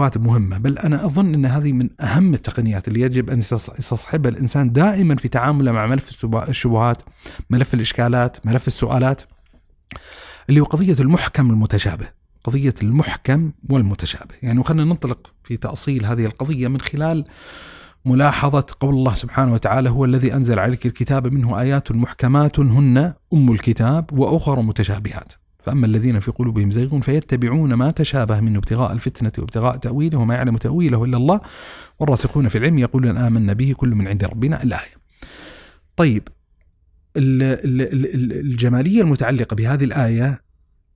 رواتب مهمة بل أنا أظن أن هذه من أهم التقنيات اللي يجب أن يستصحبها الإنسان دائما في تعامله مع ملف الشبهات ملف الإشكالات ملف السؤالات اللي هو قضية المحكم المتشابه قضية المحكم والمتشابه يعني وخلنا ننطلق في تأصيل هذه القضية من خلال ملاحظة قول الله سبحانه وتعالى هو الذي أنزل عليك الكتاب منه آيات محكمات هن أم الكتاب وأخر متشابهات فأما الذين في قلوبهم زيغ فيتبعون ما تشابه منه ابتغاء الفتنة وابتغاء تأويله وما يعلم تأويله إلا الله والراسخون في العلم يقولون آمنا به كل من عند ربنا الآية طيب الجمالية المتعلقة بهذه الآية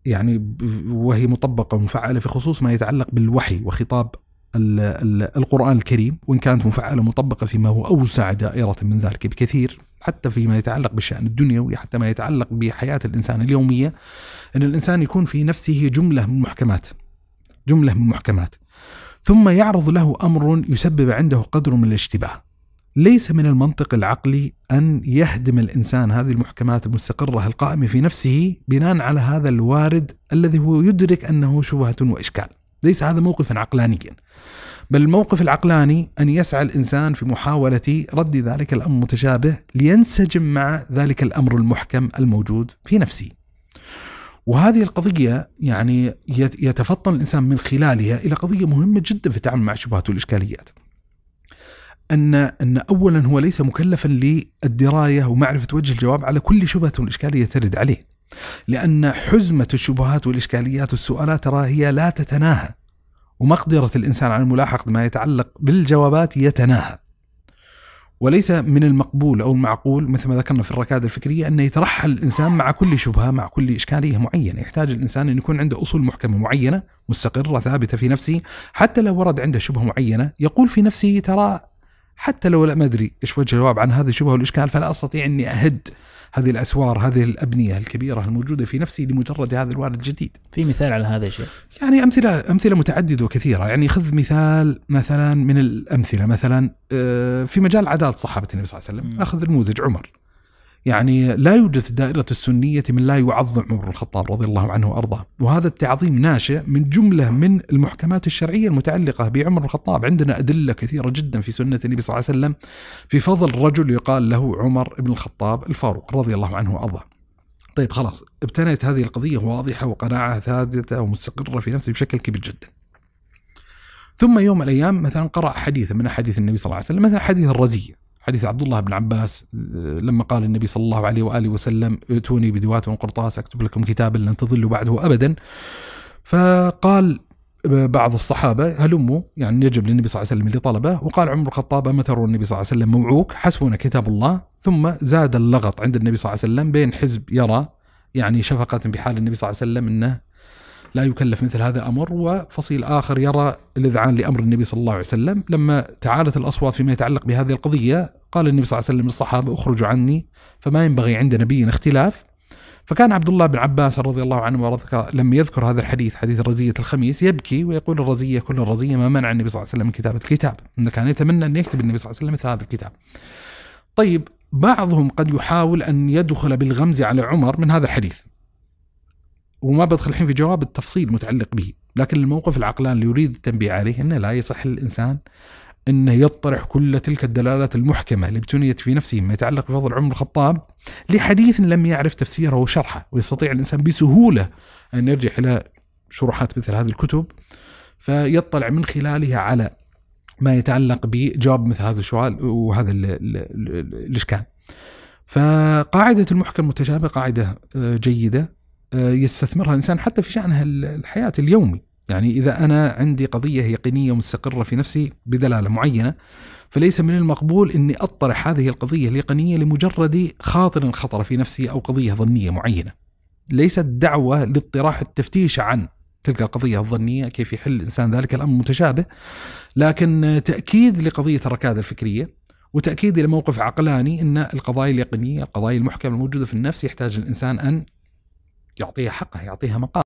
يعني وهي مطبقة ومفعلة في خصوص ما يتعلق بالوحي وخطاب القرآن الكريم وإن كانت مفعلة مطبقة فيما هو أوسع دائرة من ذلك بكثير حتى فيما يتعلق بالشأن الدنيوي حتى ما يتعلق بحياة الإنسان اليومية أن الإنسان يكون في نفسه جملة من محكمات جملة من محكمات ثم يعرض له أمر يسبب عنده قدر من الاشتباه ليس من المنطق العقلي أن يهدم الإنسان هذه المحكمات المستقرة القائمة في نفسه بناء على هذا الوارد الذي هو يدرك أنه شبهة وإشكال ليس هذا موقفا عقلانيا بل الموقف العقلاني أن يسعى الإنسان في محاولة رد ذلك الأمر المتشابه لينسجم مع ذلك الأمر المحكم الموجود في نفسه وهذه القضية يعني يتفطن الإنسان من خلالها إلى قضية مهمة جدا في التعامل مع الشبهات والإشكاليات أن أن أولا هو ليس مكلفا للدراية ومعرفة وجه الجواب على كل شبهة وإشكالية ترد عليه لأن حزمة الشبهات والإشكاليات والسؤالات ترى هي لا تتناهى ومقدرة الإنسان على الملاحقة ما يتعلق بالجوابات يتناهى وليس من المقبول أو المعقول مثل ما ذكرنا في الركائز الفكرية أن يترحل الإنسان مع كل شبهة مع كل إشكالية معينة يحتاج الإنسان أن يكون عنده أصول محكمة معينة مستقرة ثابتة في نفسه حتى لو ورد عنده شبهة معينة يقول في نفسه ترى حتى لو لا ما أدري إيش وجه الجواب عن هذه الشبهة والإشكال فلا أستطيع أني أهد هذه الاسوار هذه الابنيه الكبيره الموجوده في نفسي لمجرد هذا الوارد الجديد. في مثال على هذا الشيء؟ يعني امثله امثله متعدده وكثيره، يعني خذ مثال مثلا من الامثله مثلا آه، في مجال عداله صحابه النبي صلى الله عليه وسلم، ناخذ نموذج عمر. يعني لا يوجد في دائرة السنية من لا يعظم عمر بن الخطاب رضي الله عنه وأرضاه وهذا التعظيم ناشئ من جملة من المحكمات الشرعية المتعلقة بعمر بن الخطاب عندنا أدلة كثيرة جدا في سنة النبي صلى الله عليه وسلم في فضل رجل يقال له عمر بن الخطاب الفاروق رضي الله عنه وأرضاه طيب خلاص ابتنيت هذه القضية واضحة وقناعة ثابتة ومستقرة في نفسي بشكل كبير جدا ثم يوم من الأيام مثلا قرأ حديثا من أحاديث النبي صلى الله عليه وسلم مثلا حديث الرزية حديث عبد الله بن عباس لما قال النبي صلى الله عليه واله وسلم ائتوني بدوات وقرطاس اكتب لكم كتابا لن تضلوا بعده ابدا فقال بعض الصحابه هلموا يعني يجب للنبي صلى الله عليه وسلم اللي طلبه وقال عمر الخطاب اما ترون النبي صلى الله عليه وسلم موعوك حسبنا كتاب الله ثم زاد اللغط عند النبي صلى الله عليه وسلم بين حزب يرى يعني شفقة بحال النبي صلى الله عليه وسلم انه لا يكلف مثل هذا الأمر وفصيل آخر يرى الإذعان لأمر النبي صلى الله عليه وسلم لما تعالت الأصوات فيما يتعلق بهذه القضية قال النبي صلى الله عليه وسلم للصحابة اخرجوا عني فما ينبغي عند نبي اختلاف فكان عبد الله بن عباس رضي الله عنه وارضاه لما يذكر هذا الحديث حديث الرزية الخميس يبكي ويقول الرزية كل الرزية ما منع النبي صلى الله عليه وسلم من كتابة الكتاب انه كان يتمنى أن يكتب النبي صلى الله عليه وسلم مثل هذا الكتاب طيب بعضهم قد يحاول أن يدخل بالغمز على عمر من هذا الحديث وما بدخل الحين في جواب التفصيل متعلق به لكن الموقف العقلاني اللي يريد التنبيه عليه أنه لا يصح للإنسان أنه يطرح كل تلك الدلالات المحكمة اللي ابتنيت في نفسه ما يتعلق بفضل عمر الخطاب لحديث لم يعرف تفسيره وشرحه ويستطيع الإنسان بسهولة أن يرجع إلى شروحات مثل هذه الكتب فيطلع من خلالها على ما يتعلق بجواب مثل هذا السؤال وهذا الإشكال فقاعدة المحكم المتشابه قاعدة آه، جيدة آه، يستثمرها الانسان حتى في شانها الحياه اليومي يعني اذا انا عندي قضيه يقينيه مستقره في نفسي بدلاله معينه فليس من المقبول اني اطرح هذه القضيه اليقينيه لمجرد خاطر خطر في نفسي او قضيه ظنيه معينه. ليست دعوه لاطراح التفتيش عن تلك القضيه الظنيه كيف يحل الانسان ذلك الامر متشابه لكن تاكيد لقضيه الركاده الفكريه وتاكيد لموقف عقلاني ان القضايا اليقينيه، القضايا المحكمه الموجوده في النفس يحتاج الانسان ان يعطيها حقها يعطيها مقام